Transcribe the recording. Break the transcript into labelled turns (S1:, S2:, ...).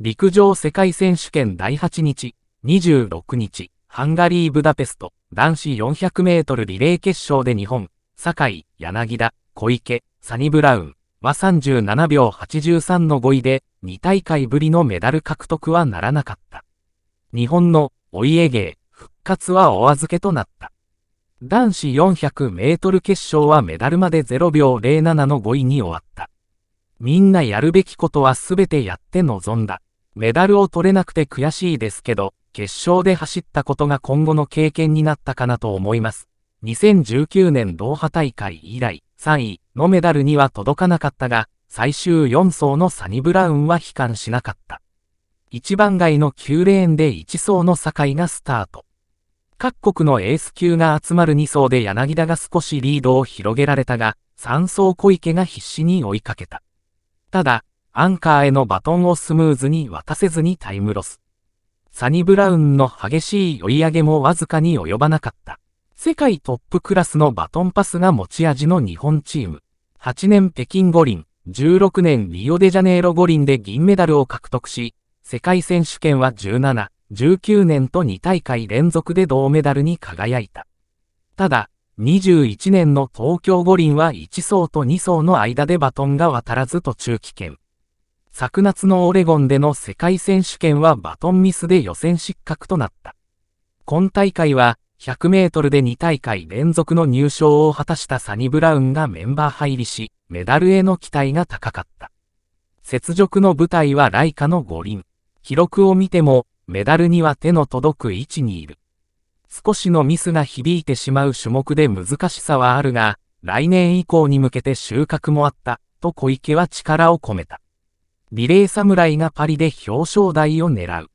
S1: 陸上世界選手権第8日、26日、ハンガリー・ブダペスト、男子400メートルリレー決勝で日本、酒井、柳田、小池、サニブラウンは37秒83の5位で、2大会ぶりのメダル獲得はならなかった。日本のお家芸、復活はお預けとなった。男子400メートル決勝はメダルまで0秒07の5位に終わった。みんなやるべきことはすべてやって臨んだ。メダルを取れなくて悔しいですけど、決勝で走ったことが今後の経験になったかなと思います。2019年ドーハ大会以来3位のメダルには届かなかったが、最終4走のサニブラウンは悲観しなかった。一番外の9レーンで1走の境がスタート。各国のエース級が集まる2走で柳田が少しリードを広げられたが、3走小池が必死に追いかけた。ただ、アンカーへのバトンをスムーズに渡せずにタイムロス。サニブラウンの激しい追い上げもわずかに及ばなかった。世界トップクラスのバトンパスが持ち味の日本チーム。8年北京五輪、16年リオデジャネイロ五輪で銀メダルを獲得し、世界選手権は17、19年と2大会連続で銅メダルに輝いた。ただ、21年の東京五輪は1層と2層の間でバトンが渡らず途中棄権。昨夏のオレゴンでの世界選手権はバトンミスで予選失格となった。今大会は、100メートルで2大会連続の入賞を果たしたサニブラウンがメンバー入りし、メダルへの期待が高かった。雪辱の舞台はライカの五輪。記録を見ても、メダルには手の届く位置にいる。少しのミスが響いてしまう種目で難しさはあるが、来年以降に向けて収穫もあった、と小池は力を込めた。リレー侍がパリで表彰台を狙う。